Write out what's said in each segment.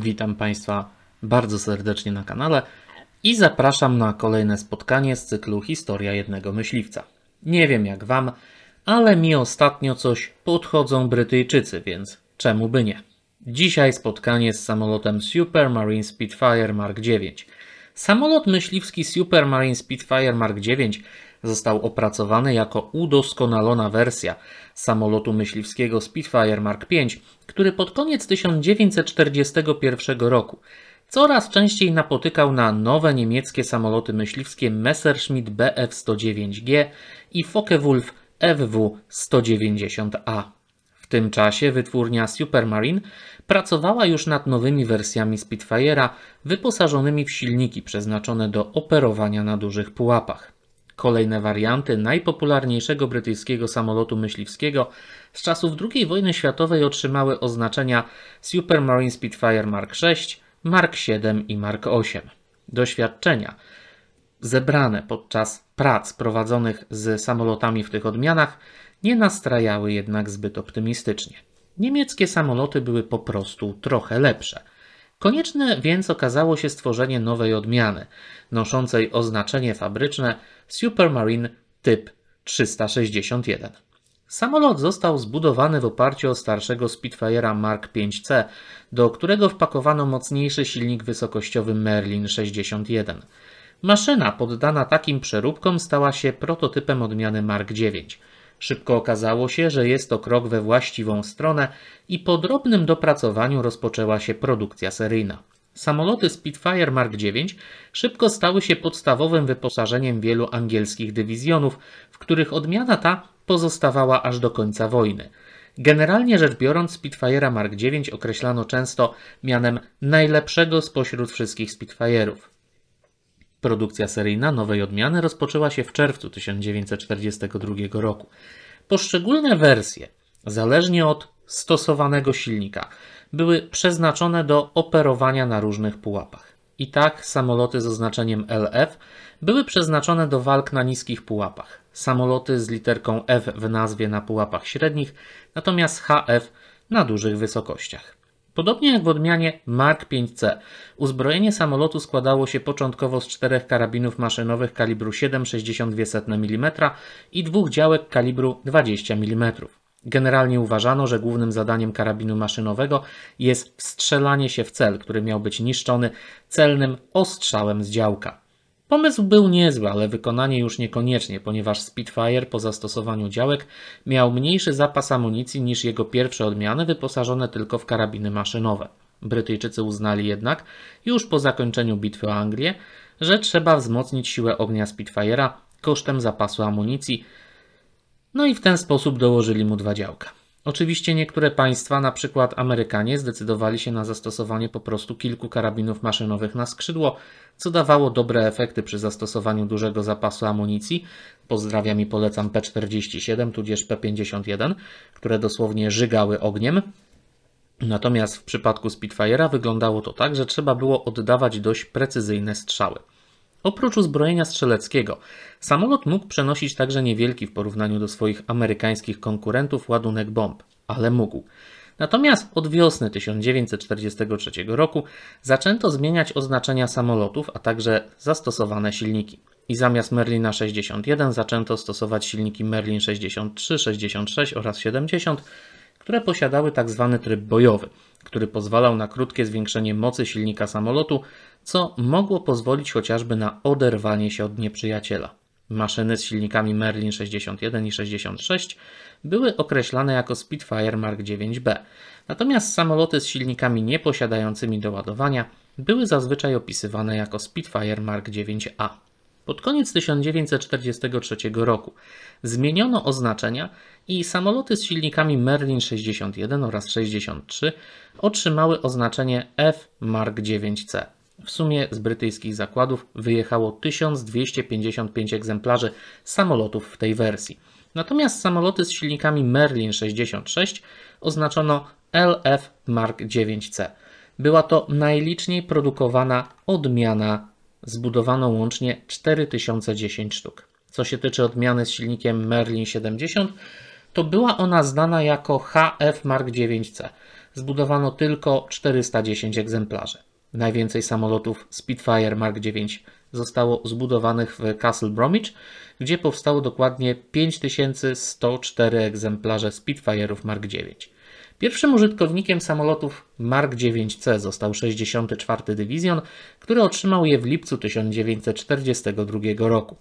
Witam Państwa bardzo serdecznie na kanale i zapraszam na kolejne spotkanie z cyklu Historia jednego myśliwca. Nie wiem jak Wam, ale mi ostatnio coś podchodzą Brytyjczycy, więc czemu by nie? Dzisiaj spotkanie z samolotem Supermarine Spitfire Mark 9. Samolot myśliwski Supermarine Spitfire Mark 9 został opracowany jako udoskonalona wersja samolotu myśliwskiego Spitfire Mark V, który pod koniec 1941 roku coraz częściej napotykał na nowe niemieckie samoloty myśliwskie Messerschmitt Bf 109G i Focke-Wulf FW 190A. W tym czasie wytwórnia Supermarine pracowała już nad nowymi wersjami Spitfire'a wyposażonymi w silniki przeznaczone do operowania na dużych pułapach. Kolejne warianty najpopularniejszego brytyjskiego samolotu myśliwskiego z czasów II wojny światowej otrzymały oznaczenia Supermarine Spitfire Mark VI, Mark VII i Mark VIII. Doświadczenia zebrane podczas prac prowadzonych z samolotami w tych odmianach nie nastrajały jednak zbyt optymistycznie. Niemieckie samoloty były po prostu trochę lepsze – Konieczne więc okazało się stworzenie nowej odmiany, noszącej oznaczenie fabryczne Supermarine Typ 361. Samolot został zbudowany w oparciu o starszego Spitfire'a Mark 5C, do którego wpakowano mocniejszy silnik wysokościowy Merlin 61. Maszyna poddana takim przeróbkom stała się prototypem odmiany Mark 9. Szybko okazało się, że jest to krok we właściwą stronę i po drobnym dopracowaniu rozpoczęła się produkcja seryjna. Samoloty Spitfire Mark IX szybko stały się podstawowym wyposażeniem wielu angielskich dywizjonów, w których odmiana ta pozostawała aż do końca wojny. Generalnie rzecz biorąc, Spitfire'a Mark IX określano często mianem najlepszego spośród wszystkich Spitfire'ów. Produkcja seryjna nowej odmiany rozpoczęła się w czerwcu 1942 roku. Poszczególne wersje, zależnie od stosowanego silnika, były przeznaczone do operowania na różnych pułapach. I tak samoloty z oznaczeniem LF były przeznaczone do walk na niskich pułapach, samoloty z literką F w nazwie na pułapach średnich, natomiast HF na dużych wysokościach. Podobnie jak w odmianie Mark 5C, uzbrojenie samolotu składało się początkowo z czterech karabinów maszynowych kalibru 7,62 mm i dwóch działek kalibru 20 mm. Generalnie uważano, że głównym zadaniem karabinu maszynowego jest wstrzelanie się w cel, który miał być niszczony celnym ostrzałem z działka. Pomysł był niezły, ale wykonanie już niekoniecznie, ponieważ Spitfire po zastosowaniu działek miał mniejszy zapas amunicji niż jego pierwsze odmiany wyposażone tylko w karabiny maszynowe. Brytyjczycy uznali jednak, już po zakończeniu bitwy o Anglię, że trzeba wzmocnić siłę ognia Spitfire'a kosztem zapasu amunicji, no i w ten sposób dołożyli mu dwa działka. Oczywiście niektóre państwa, na przykład Amerykanie, zdecydowali się na zastosowanie po prostu kilku karabinów maszynowych na skrzydło, co dawało dobre efekty przy zastosowaniu dużego zapasu amunicji. Pozdrawiam i polecam P47 tudzież P51, które dosłownie żygały ogniem. Natomiast w przypadku Spitfire'a wyglądało to tak, że trzeba było oddawać dość precyzyjne strzały. Oprócz uzbrojenia strzeleckiego, samolot mógł przenosić także niewielki w porównaniu do swoich amerykańskich konkurentów ładunek bomb, ale mógł. Natomiast od wiosny 1943 roku zaczęto zmieniać oznaczenia samolotów, a także zastosowane silniki. I zamiast Merlina 61 zaczęto stosować silniki Merlin 63, 66 oraz 70, które posiadały tak zwany tryb bojowy, który pozwalał na krótkie zwiększenie mocy silnika samolotu, co mogło pozwolić chociażby na oderwanie się od nieprzyjaciela. Maszyny z silnikami Merlin 61 i 66 były określane jako Spitfire Mark 9B, natomiast samoloty z silnikami nieposiadającymi doładowania były zazwyczaj opisywane jako Spitfire Mark 9A. Pod koniec 1943 roku zmieniono oznaczenia i samoloty z silnikami Merlin 61 oraz 63 otrzymały oznaczenie F Mark 9C. W sumie z brytyjskich zakładów wyjechało 1255 egzemplarzy samolotów w tej wersji. Natomiast samoloty z silnikami Merlin 66 oznaczono LF Mark 9C. Była to najliczniej produkowana odmiana zbudowano łącznie 4010 sztuk. Co się tyczy odmiany z silnikiem Merlin 70, to była ona znana jako HF Mark 9C. Zbudowano tylko 410 egzemplarzy. Najwięcej samolotów Spitfire Mark 9 zostało zbudowanych w Castle Bromwich, gdzie powstało dokładnie 5104 egzemplarze Spitfire'ów Mark 9. Pierwszym użytkownikiem samolotów Mark 9C został 64. Dywizjon, który otrzymał je w lipcu 1942 roku.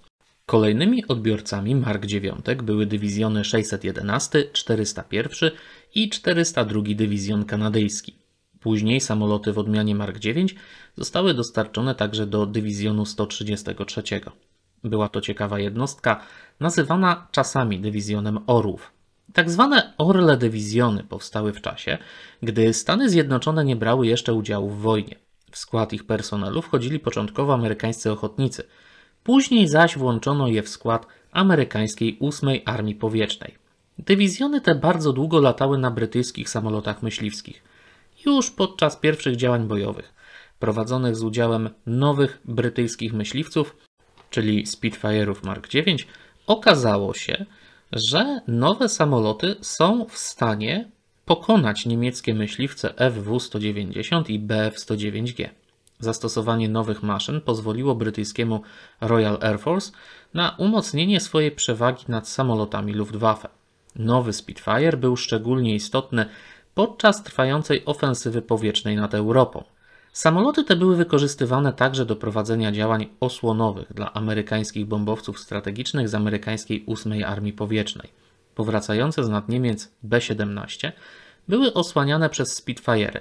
Kolejnymi odbiorcami Mark 9 były dywizjony 611, 401 i 402 Dywizjon Kanadyjski. Później samoloty w odmianie Mark 9 zostały dostarczone także do dywizjonu 133. Była to ciekawa jednostka, nazywana czasami dywizjonem orłów. Tak zwane Orle Dywizjony powstały w czasie, gdy Stany Zjednoczone nie brały jeszcze udziału w wojnie. W skład ich personelu wchodzili początkowo amerykańscy ochotnicy, później zaś włączono je w skład amerykańskiej 8 Armii Powietrznej. Dywizjony te bardzo długo latały na brytyjskich samolotach myśliwskich, już podczas pierwszych działań bojowych, prowadzonych z udziałem nowych brytyjskich myśliwców, czyli Spitfire'ów Mark IX, okazało się, że nowe samoloty są w stanie pokonać niemieckie myśliwce FW-190 i BF-109G. Zastosowanie nowych maszyn pozwoliło brytyjskiemu Royal Air Force na umocnienie swojej przewagi nad samolotami Luftwaffe. Nowy Spitfire był szczególnie istotny podczas trwającej ofensywy powietrznej nad Europą. Samoloty te były wykorzystywane także do prowadzenia działań osłonowych dla amerykańskich bombowców strategicznych z amerykańskiej 8 Armii Powietrznej. Powracające z nad Niemiec B-17 były osłaniane przez Spitfire'y.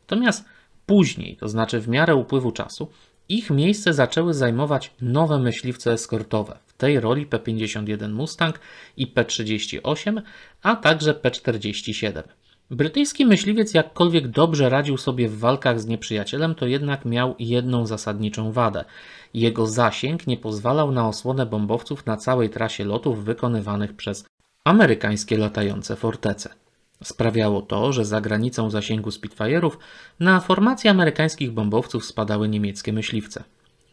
Natomiast później, to znaczy w miarę upływu czasu, ich miejsce zaczęły zajmować nowe myśliwce eskortowe, w tej roli P-51 Mustang i P-38, a także P-47. Brytyjski myśliwiec jakkolwiek dobrze radził sobie w walkach z nieprzyjacielem, to jednak miał jedną zasadniczą wadę. Jego zasięg nie pozwalał na osłonę bombowców na całej trasie lotów wykonywanych przez amerykańskie latające fortece. Sprawiało to, że za granicą zasięgu Spitfire'ów na formacje amerykańskich bombowców spadały niemieckie myśliwce.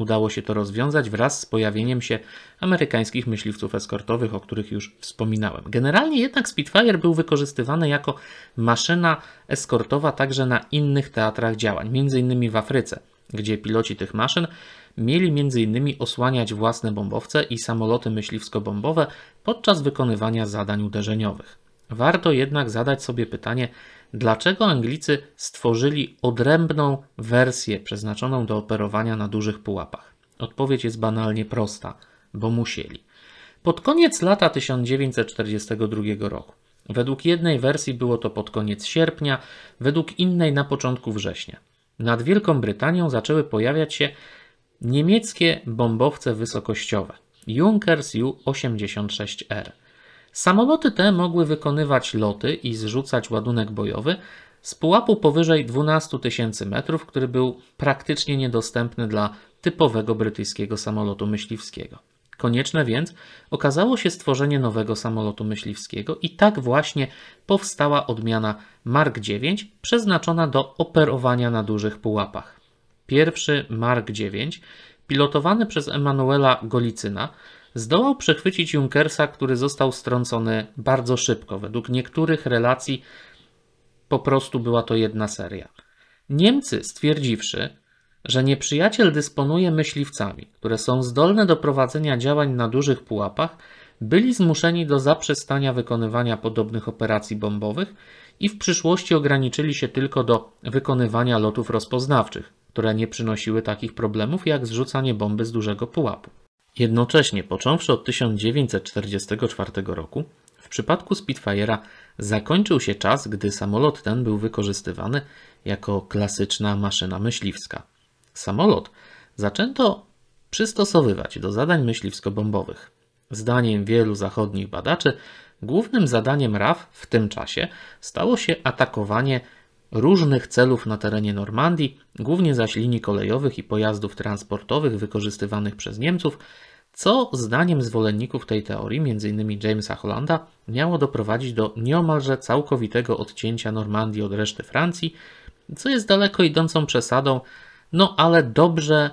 Udało się to rozwiązać wraz z pojawieniem się amerykańskich myśliwców eskortowych, o których już wspominałem. Generalnie jednak Spitfire był wykorzystywany jako maszyna eskortowa także na innych teatrach działań, m.in. w Afryce, gdzie piloci tych maszyn mieli m.in. osłaniać własne bombowce i samoloty myśliwsko-bombowe podczas wykonywania zadań uderzeniowych. Warto jednak zadać sobie pytanie, dlaczego Anglicy stworzyli odrębną wersję przeznaczoną do operowania na dużych pułapach. Odpowiedź jest banalnie prosta, bo musieli. Pod koniec lata 1942 roku. Według jednej wersji było to pod koniec sierpnia, według innej na początku września. Nad Wielką Brytanią zaczęły pojawiać się niemieckie bombowce wysokościowe Junkers U-86R. Samoloty te mogły wykonywać loty i zrzucać ładunek bojowy z pułapu powyżej 12 tysięcy metrów, który był praktycznie niedostępny dla typowego brytyjskiego samolotu myśliwskiego. Konieczne więc okazało się stworzenie nowego samolotu myśliwskiego i tak właśnie powstała odmiana Mark 9 przeznaczona do operowania na dużych pułapach. Pierwszy Mark 9, pilotowany przez Emanuela Golicyna, zdołał przechwycić Junkersa, który został strącony bardzo szybko. Według niektórych relacji po prostu była to jedna seria. Niemcy, stwierdziwszy, że nieprzyjaciel dysponuje myśliwcami, które są zdolne do prowadzenia działań na dużych pułapach, byli zmuszeni do zaprzestania wykonywania podobnych operacji bombowych i w przyszłości ograniczyli się tylko do wykonywania lotów rozpoznawczych, które nie przynosiły takich problemów jak zrzucanie bomby z dużego pułapu. Jednocześnie, począwszy od 1944 roku, w przypadku Spitfire'a zakończył się czas, gdy samolot ten był wykorzystywany jako klasyczna maszyna myśliwska. Samolot zaczęto przystosowywać do zadań myśliwsko-bombowych. Zdaniem wielu zachodnich badaczy, głównym zadaniem RAF w tym czasie stało się atakowanie różnych celów na terenie Normandii, głównie zaś linii kolejowych i pojazdów transportowych wykorzystywanych przez Niemców, co zdaniem zwolenników tej teorii, m.in. Jamesa Hollanda, miało doprowadzić do nieomalże całkowitego odcięcia Normandii od reszty Francji, co jest daleko idącą przesadą, no ale dobrze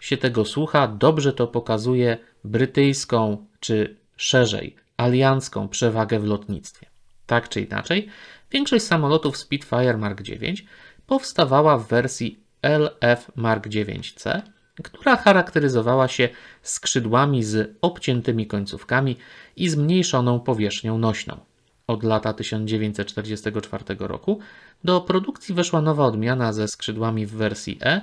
się tego słucha, dobrze to pokazuje brytyjską czy szerzej aliancką przewagę w lotnictwie. Tak czy inaczej, Większość samolotów Spitfire Mark 9 powstawała w wersji LF Mark c która charakteryzowała się skrzydłami z obciętymi końcówkami i zmniejszoną powierzchnią nośną. Od lata 1944 roku do produkcji weszła nowa odmiana ze skrzydłami w wersji E,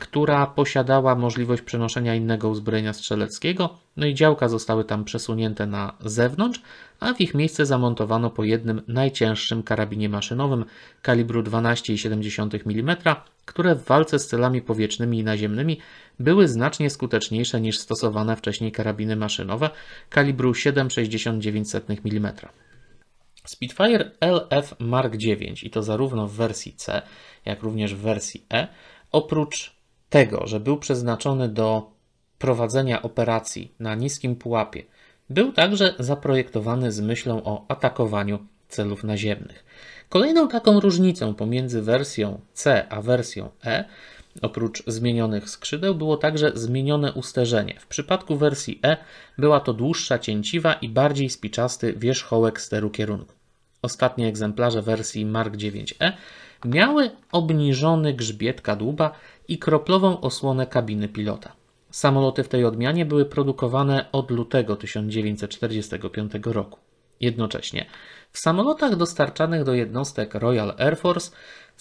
która posiadała możliwość przenoszenia innego uzbrojenia strzeleckiego, no i działka zostały tam przesunięte na zewnątrz, a w ich miejsce zamontowano po jednym najcięższym karabinie maszynowym kalibru 12,7 mm, które w walce z celami powietrznymi i naziemnymi były znacznie skuteczniejsze niż stosowane wcześniej karabiny maszynowe kalibru 7,69 mm. Spitfire LF Mark 9 i to zarówno w wersji C, jak również w wersji E, oprócz tego, że był przeznaczony do prowadzenia operacji na niskim pułapie, był także zaprojektowany z myślą o atakowaniu celów naziemnych. Kolejną taką różnicą pomiędzy wersją C a wersją E Oprócz zmienionych skrzydeł było także zmienione usterzenie. W przypadku wersji E była to dłuższa cięciwa i bardziej spiczasty wierzchołek steru kierunku. Ostatnie egzemplarze wersji Mark 9E miały obniżony grzbiet kadłuba i kroplową osłonę kabiny pilota. Samoloty w tej odmianie były produkowane od lutego 1945 roku. Jednocześnie w samolotach dostarczanych do jednostek Royal Air Force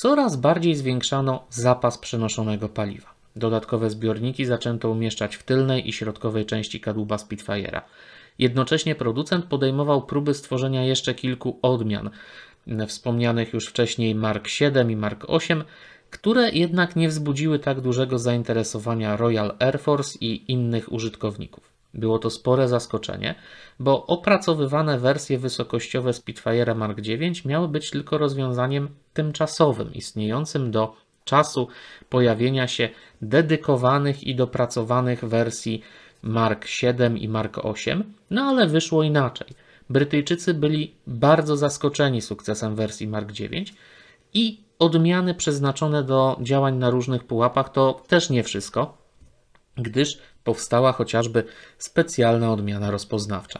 coraz bardziej zwiększano zapas przenoszonego paliwa. Dodatkowe zbiorniki zaczęto umieszczać w tylnej i środkowej części kadłuba Spitfire'a. Jednocześnie producent podejmował próby stworzenia jeszcze kilku odmian, mm, wspomnianych już wcześniej Mark 7 i Mark 8, które jednak nie wzbudziły tak dużego zainteresowania Royal Air Force i innych użytkowników. Było to spore zaskoczenie, bo opracowywane wersje wysokościowe Spitfire'a Mark IX miały być tylko rozwiązaniem tymczasowym, istniejącym do czasu pojawienia się dedykowanych i dopracowanych wersji Mark VII i Mark VIII, no ale wyszło inaczej. Brytyjczycy byli bardzo zaskoczeni sukcesem wersji Mark IX i odmiany przeznaczone do działań na różnych pułapach to też nie wszystko, gdyż Powstała chociażby specjalna odmiana rozpoznawcza.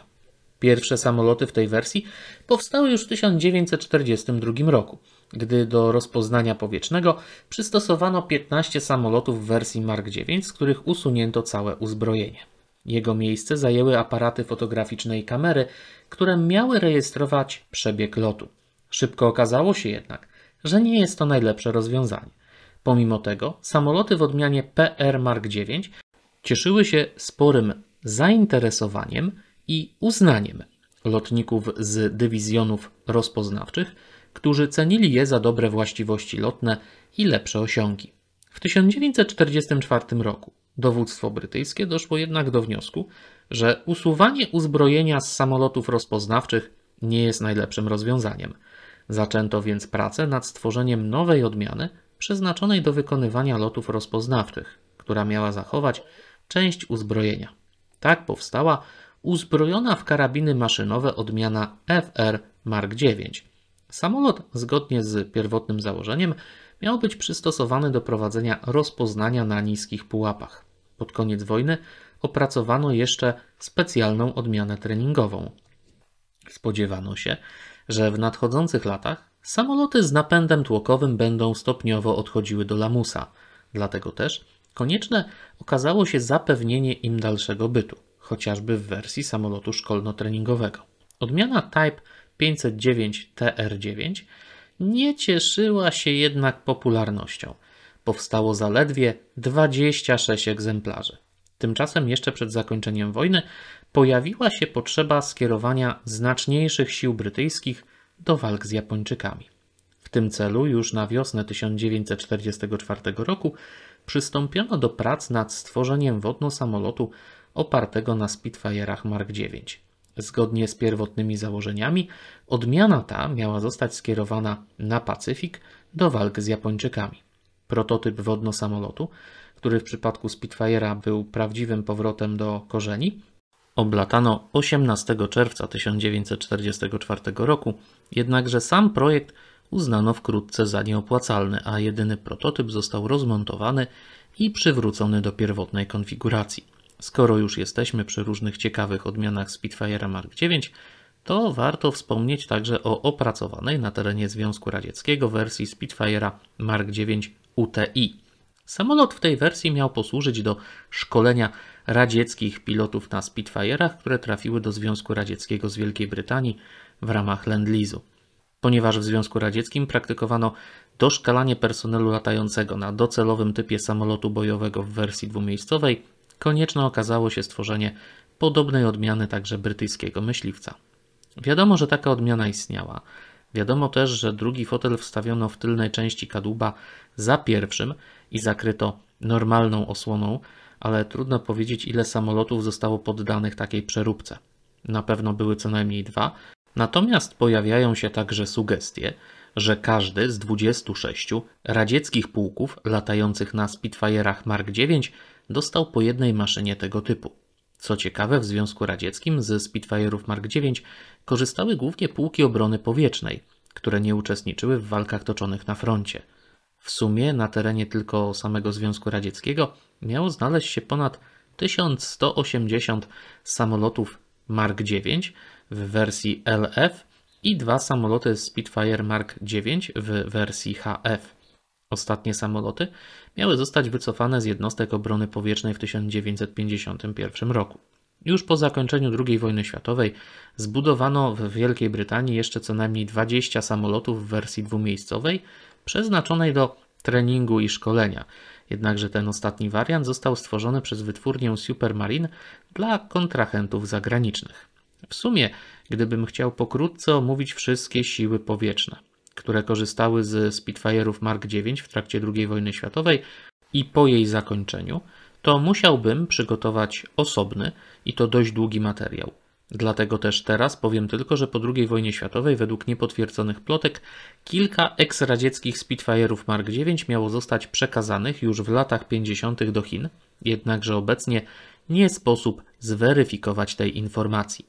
Pierwsze samoloty w tej wersji powstały już w 1942 roku, gdy do rozpoznania powietrznego przystosowano 15 samolotów w wersji Mark IX, z których usunięto całe uzbrojenie. Jego miejsce zajęły aparaty fotograficzne i kamery, które miały rejestrować przebieg lotu. Szybko okazało się jednak, że nie jest to najlepsze rozwiązanie. Pomimo tego, samoloty w odmianie PR Mark IX cieszyły się sporym zainteresowaniem i uznaniem lotników z dywizjonów rozpoznawczych, którzy cenili je za dobre właściwości lotne i lepsze osiągi. W 1944 roku dowództwo brytyjskie doszło jednak do wniosku, że usuwanie uzbrojenia z samolotów rozpoznawczych nie jest najlepszym rozwiązaniem. Zaczęto więc pracę nad stworzeniem nowej odmiany przeznaczonej do wykonywania lotów rozpoznawczych, która miała zachować część uzbrojenia. Tak powstała uzbrojona w karabiny maszynowe odmiana FR Mark 9. Samolot, zgodnie z pierwotnym założeniem, miał być przystosowany do prowadzenia rozpoznania na niskich pułapach. Pod koniec wojny opracowano jeszcze specjalną odmianę treningową. Spodziewano się, że w nadchodzących latach samoloty z napędem tłokowym będą stopniowo odchodziły do lamusa. Dlatego też Konieczne okazało się zapewnienie im dalszego bytu, chociażby w wersji samolotu szkolno-treningowego. Odmiana Type 509 TR9 nie cieszyła się jednak popularnością. Powstało zaledwie 26 egzemplarzy. Tymczasem jeszcze przed zakończeniem wojny pojawiła się potrzeba skierowania znaczniejszych sił brytyjskich do walk z Japończykami. W tym celu już na wiosnę 1944 roku przystąpiono do prac nad stworzeniem wodno-samolotu opartego na Spitfire'ach Mark 9. Zgodnie z pierwotnymi założeniami, odmiana ta miała zostać skierowana na Pacyfik do walk z Japończykami. Prototyp wodno-samolotu, który w przypadku Spitfire'a był prawdziwym powrotem do korzeni, oblatano 18 czerwca 1944 roku, jednakże sam projekt uznano wkrótce za nieopłacalny, a jedyny prototyp został rozmontowany i przywrócony do pierwotnej konfiguracji. Skoro już jesteśmy przy różnych ciekawych odmianach Spitfire'a Mark IX, to warto wspomnieć także o opracowanej na terenie Związku Radzieckiego wersji Spitfire'a Mark IX UTI. Samolot w tej wersji miał posłużyć do szkolenia radzieckich pilotów na Spitfire'ach, które trafiły do Związku Radzieckiego z Wielkiej Brytanii w ramach Lend-Lease'u ponieważ w Związku Radzieckim praktykowano doszkalanie personelu latającego na docelowym typie samolotu bojowego w wersji dwumiejscowej, konieczne okazało się stworzenie podobnej odmiany także brytyjskiego myśliwca. Wiadomo, że taka odmiana istniała. Wiadomo też, że drugi fotel wstawiono w tylnej części kadłuba za pierwszym i zakryto normalną osłoną, ale trudno powiedzieć, ile samolotów zostało poddanych takiej przeróbce. Na pewno były co najmniej dwa, Natomiast pojawiają się także sugestie, że każdy z 26 radzieckich pułków latających na Spitfire'ach Mark IX dostał po jednej maszynie tego typu. Co ciekawe, w Związku Radzieckim ze Spitfire'ów Mark IX korzystały głównie pułki obrony powietrznej, które nie uczestniczyły w walkach toczonych na froncie. W sumie na terenie tylko samego Związku Radzieckiego miało znaleźć się ponad 1180 samolotów Mark IX, w wersji LF i dwa samoloty Spitfire Mark IX w wersji HF. Ostatnie samoloty miały zostać wycofane z jednostek obrony powietrznej w 1951 roku. Już po zakończeniu II wojny światowej zbudowano w Wielkiej Brytanii jeszcze co najmniej 20 samolotów w wersji dwumiejscowej, przeznaczonej do treningu i szkolenia. Jednakże ten ostatni wariant został stworzony przez wytwórnię Supermarine dla kontrahentów zagranicznych. W sumie, gdybym chciał pokrótce omówić wszystkie siły powietrzne, które korzystały z Spitfire'ów Mark IX w trakcie II wojny światowej i po jej zakończeniu, to musiałbym przygotować osobny i to dość długi materiał. Dlatego też teraz powiem tylko, że po II wojnie światowej, według niepotwierdzonych plotek, kilka eksradzieckich Spitfire'ów Mark IX miało zostać przekazanych już w latach 50. do Chin, jednakże obecnie nie sposób zweryfikować tej informacji.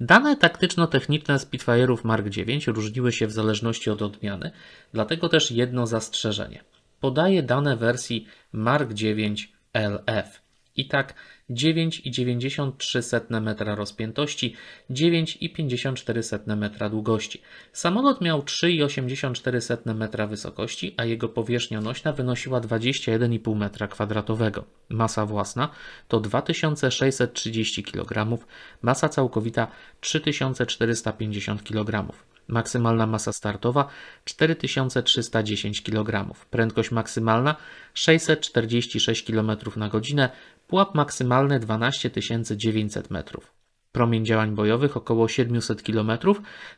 Dane taktyczno-techniczne Spitfire'ów Mark 9 różniły się w zależności od odmiany, dlatego też jedno zastrzeżenie. Podaje dane wersji Mark 9 LF. I tak 9,93 metra rozpiętości, 9,54 metra długości. Samolot miał 3,84 metra wysokości, a jego powierzchnia nośna wynosiła 21,5 metra kwadratowego. Masa własna to 2630 kg, masa całkowita 3450 kg. Maksymalna masa startowa 4310 kg. Prędkość maksymalna 646 km na godzinę. Pułap maksymalny 12 900 metrów. Promień działań bojowych około 700 km,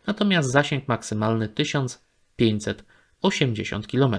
natomiast zasięg maksymalny 1580 km.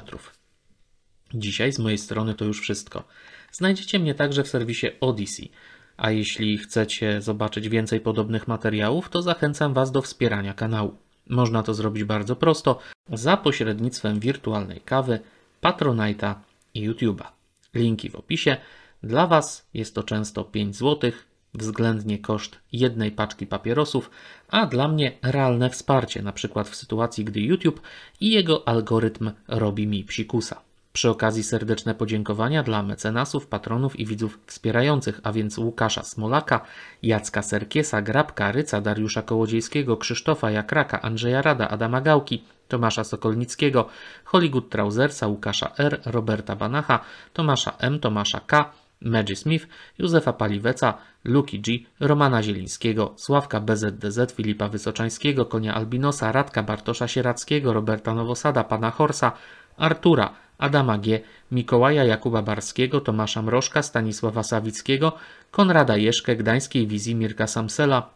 Dzisiaj z mojej strony to już wszystko. Znajdziecie mnie także w serwisie Odyssey. A jeśli chcecie zobaczyć więcej podobnych materiałów, to zachęcam Was do wspierania kanału. Można to zrobić bardzo prosto za pośrednictwem wirtualnej kawy, Patronite'a i YouTube'a. Linki w opisie. Dla Was jest to często 5 zł, względnie koszt jednej paczki papierosów, a dla mnie realne wsparcie, na przykład w sytuacji, gdy YouTube i jego algorytm robi mi psikusa. Przy okazji serdeczne podziękowania dla mecenasów, patronów i widzów wspierających, a więc Łukasza Smolaka, Jacka Serkiesa, Grabka, Ryca, Dariusza Kołodziejskiego, Krzysztofa Jakraka, Andrzeja Rada, Adama Gałki, Tomasza Sokolnickiego, Hollywood Trausersa, Łukasza R., Roberta Banacha, Tomasza M., Tomasza K., Maggie Smith, Józefa Paliweca, Luki G, Romana Zielińskiego, Sławka BZDZ, Filipa Wysoczańskiego, Konia Albinosa, Radka Bartosza Sierackiego, Roberta Nowosada, Pana Horsa, Artura, Adama G., Mikołaja Jakuba Barskiego, Tomasza Mrożka, Stanisława Sawickiego, Konrada Jeszkę, Gdańskiej Wizji Mirka Samsela,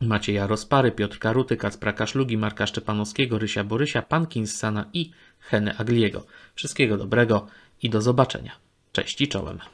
Macieja Rozpary, Piotr Karuty, Kacpra Kaszlugi, Marka Szczepanowskiego, Rysia Borysia, Pankinsana i Heny Agliego. Wszystkiego dobrego i do zobaczenia. Cześć i czołem.